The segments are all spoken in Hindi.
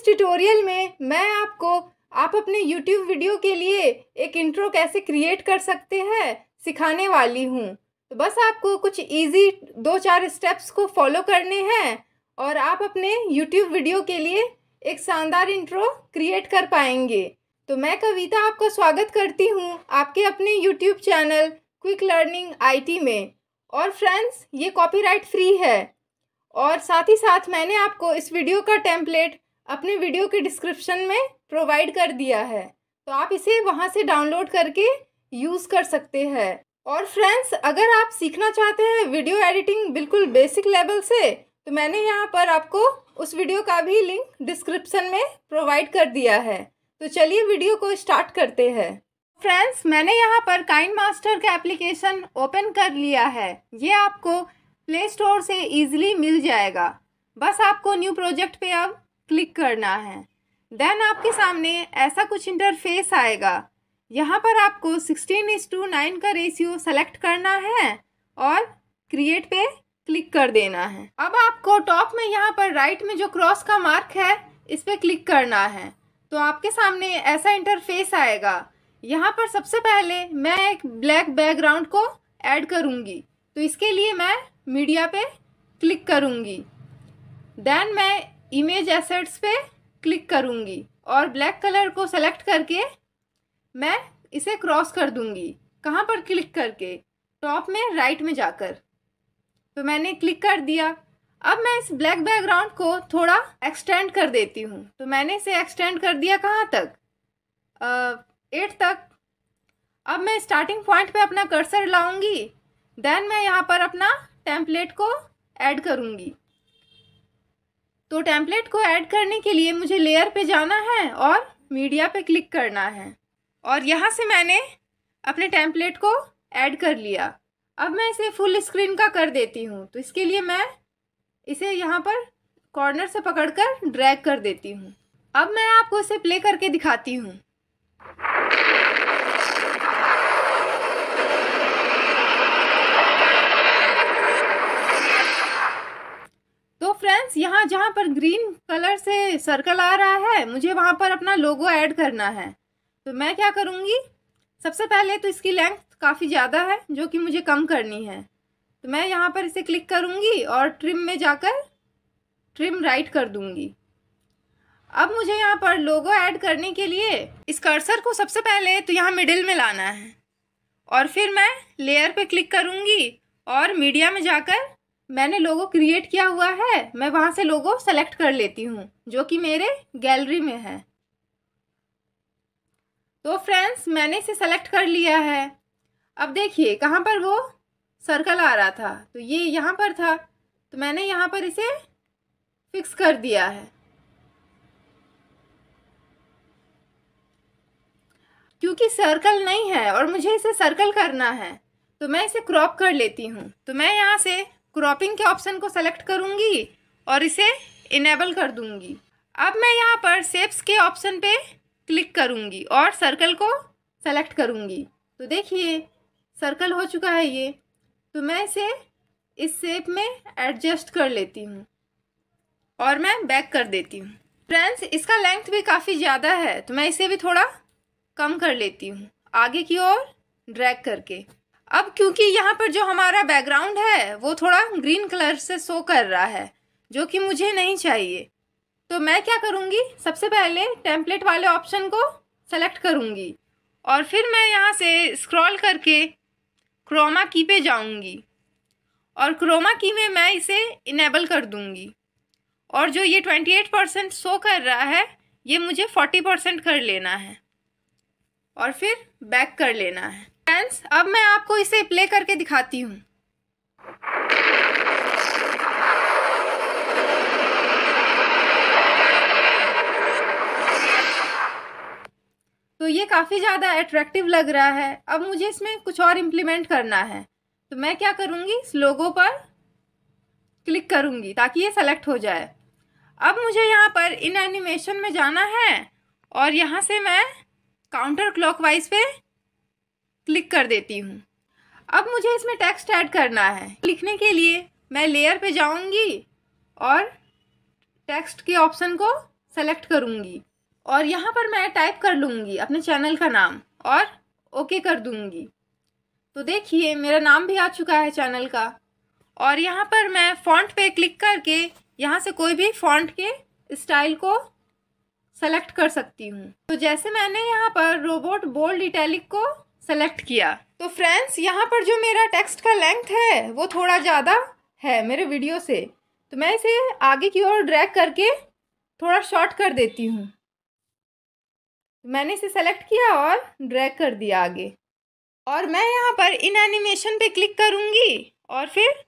इस ट्यूटोरियल में मैं आपको आप अपने यूट्यूब वीडियो के लिए एक इंट्रो कैसे क्रिएट कर सकते हैं सिखाने वाली हूँ तो बस आपको कुछ इजी दो चार स्टेप्स को फॉलो करने हैं और आप अपने यूट्यूब वीडियो के लिए एक शानदार इंट्रो क्रिएट कर पाएंगे तो मैं कविता आपका स्वागत करती हूँ आपके अपने YouTube channel quick learning I में और फ्रेंड्स ये कॉपीराइट फ्री है और साथ ही साथ मैंने आपको इस वीडियो का टेम्पलेट अपने वीडियो के डिस्क्रिप्शन में प्रोवाइड कर दिया है तो आप इसे वहाँ से डाउनलोड करके यूज़ कर सकते हैं और फ्रेंड्स अगर आप सीखना चाहते हैं वीडियो एडिटिंग बिल्कुल बेसिक लेवल से तो मैंने यहाँ पर आपको उस वीडियो का भी लिंक डिस्क्रिप्शन में प्रोवाइड कर दिया है तो चलिए वीडियो को स्टार्ट करते हैं फ्रेंड्स मैंने यहाँ पर काइंड मास्टर का एप्लीकेशन ओपन कर लिया है ये आपको प्ले स्टोर से ईजिली मिल जाएगा बस आपको न्यू प्रोजेक्ट पे अब क्लिक करना है देन आपके सामने ऐसा कुछ इंटरफेस आएगा यहाँ पर आपको सिक्सटीन इस टू नाइन का रेशियो सेलेक्ट करना है और क्रिएट पे क्लिक कर देना है अब आपको टॉप में यहाँ पर राइट में जो क्रॉस का मार्क है इस पर क्लिक करना है तो आपके सामने ऐसा इंटरफेस आएगा यहाँ पर सबसे पहले मैं एक ब्लैक बैकग्राउंड को ऐड करूँगी तो इसके लिए मैं मीडिया पे क्लिक करूँगी देन मैं इमेज एसेट्स पे क्लिक करूँगी और ब्लैक कलर को सेलेक्ट करके मैं इसे क्रॉस कर दूँगी कहाँ पर क्लिक करके टॉप में राइट में जाकर तो मैंने क्लिक कर दिया अब मैं इस ब्लैक बैकग्राउंड को थोड़ा एक्सटेंड कर देती हूँ तो मैंने इसे एक्सटेंड कर दिया कहाँ तक एट तक अब मैं स्टार्टिंग पॉइंट पे अपना कर्सर लाऊंगी देन मैं यहाँ पर अपना टेम्पलेट को ऐड करूँगी तो टेम्पलेट को ऐड करने के लिए मुझे लेयर पे जाना है और मीडिया पे क्लिक करना है और यहाँ से मैंने अपने टेम्पलेट को ऐड कर लिया अब मैं इसे फुल स्क्रीन का कर देती हूँ तो इसके लिए मैं इसे यहाँ पर कॉर्नर से पकड़कर ड्रैग कर देती हूँ अब मैं आपको इसे प्ले करके दिखाती हूँ फ्रेंड्स यहाँ जहाँ पर ग्रीन कलर से सर्कल आ रहा है मुझे वहाँ पर अपना लोगो ऐड करना है तो मैं क्या करूँगी सबसे पहले तो इसकी लेंथ काफ़ी ज़्यादा है जो कि मुझे कम करनी है तो मैं यहाँ पर इसे क्लिक करूँगी और ट्रिम में जाकर ट्रिम राइट कर दूँगी अब मुझे यहाँ पर लोगो ऐड करने के लिए इस कर्सर को सबसे पहले तो यहाँ मिडिल में लाना है और फिर मैं लेयर पे क्लिक करूँगी और मीडिया में जाकर मैंने लोगो क्रिएट किया हुआ है मैं वहाँ से लोगो सेलेक्ट कर लेती हूँ जो कि मेरे गैलरी में है तो फ्रेंड्स मैंने इसे सेलेक्ट कर लिया है अब देखिए कहाँ पर वो सर्कल आ रहा था तो ये यहाँ पर था तो मैंने यहाँ पर इसे फिक्स कर दिया है क्योंकि सर्कल नहीं है और मुझे इसे सर्कल करना है तो मैं इसे क्रॉप कर लेती हूँ तो मैं यहाँ से क्रॉपिंग के ऑप्शन को सेलेक्ट करूँगी और इसे इनेबल कर दूँगी अब मैं यहाँ पर सेप्स के ऑप्शन पे क्लिक करूँगी और सर्कल को सेलेक्ट करूँगी तो देखिए सर्कल हो चुका है ये तो मैं इसे इस सेप में एडजस्ट कर लेती हूँ और मैं बैक कर देती हूँ फ्रेंड्स इसका लेंथ भी काफ़ी ज़्यादा है तो मैं इसे भी थोड़ा कम कर लेती हूँ आगे की ओर ड्रैग करके अब क्योंकि यहाँ पर जो हमारा बैकग्राउंड है वो थोड़ा ग्रीन कलर से शो कर रहा है जो कि मुझे नहीं चाहिए तो मैं क्या करूँगी सबसे पहले टेम्पलेट वाले ऑप्शन को सेलेक्ट करूँगी और फिर मैं यहाँ से स्क्रॉल करके क्रोमा की पे जाऊँगी और क्रोमा की में मैं इसे इनेबल कर दूँगी और जो ये ट्वेंटी एट परसेंट शो कर रहा है ये मुझे फोर्टी परसेंट कर लेना है और फिर बैक कर लेना है फ्रेंड्स अब मैं आपको इसे प्ले करके दिखाती हूँ तो ये काफ़ी ज़्यादा अट्रैक्टिव लग रहा है अब मुझे इसमें कुछ और इम्प्लीमेंट करना है तो मैं क्या करूँगी इस लोगो पर क्लिक करूँगी ताकि ये सेलेक्ट हो जाए अब मुझे यहाँ पर इन एनिमेशन में जाना है और यहाँ से मैं काउंटर क्लॉकवाइज पे क्लिक कर देती हूँ अब मुझे इसमें टेक्स्ट ऐड करना है लिखने के लिए मैं लेयर पे जाऊँगी और टेक्स्ट के ऑप्शन को सेलेक्ट करूँगी और यहाँ पर मैं टाइप कर लूँगी अपने चैनल का नाम और ओके कर दूँगी तो देखिए मेरा नाम भी आ चुका है चैनल का और यहाँ पर मैं फॉन्ट पे क्लिक करके यहाँ से कोई भी फॉन्ट के स्टाइल को सेलेक्ट कर सकती हूँ तो जैसे मैंने यहाँ पर रोबोट बोल्ड इटैलिक को सेलेक्ट किया तो फ्रेंड्स यहाँ पर जो मेरा टेक्स्ट का लेंथ है वो थोड़ा ज़्यादा है मेरे वीडियो से तो मैं इसे आगे की ओर ड्रैग करके थोड़ा शॉर्ट कर देती हूँ तो मैंने इसे सेलेक्ट किया और ड्रैग कर दिया आगे और मैं यहाँ पर इन एनिमेशन पे क्लिक करूँगी और फिर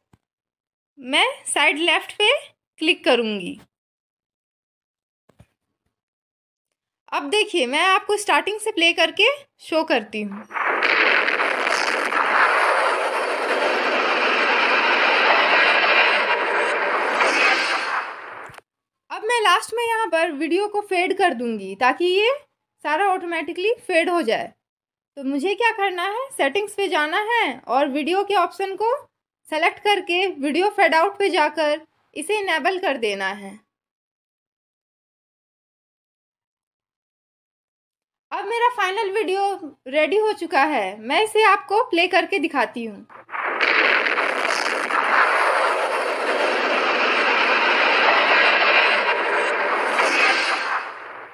मैं साइड लेफ़्ट पे क्लिक करूँगी अब देखिए मैं आपको स्टार्टिंग से प्ले करके शो करती हूँ लास्ट में यहाँ पर वीडियो को फेड कर दूंगी ताकि ये सारा ऑटोमेटिकली फेड हो जाए तो मुझे क्या करना है सेटिंग्स पे जाना है और वीडियो के ऑप्शन को सेलेक्ट करके वीडियो फेड आउट पे जाकर इसे इनेबल कर देना है अब मेरा फाइनल वीडियो रेडी हो चुका है मैं इसे आपको प्ले करके दिखाती हूँ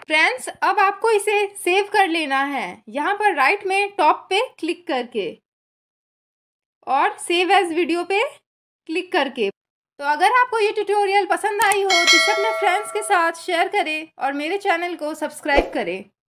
फ्रेंड्स अब आपको इसे सेव कर लेना है यहाँ पर राइट में टॉप पे क्लिक करके और सेव एज वीडियो पे क्लिक करके तो अगर आपको ये ट्यूटोरियल पसंद आई हो तो इसे अपने फ्रेंड्स के साथ शेयर करें और मेरे चैनल को सब्सक्राइब करें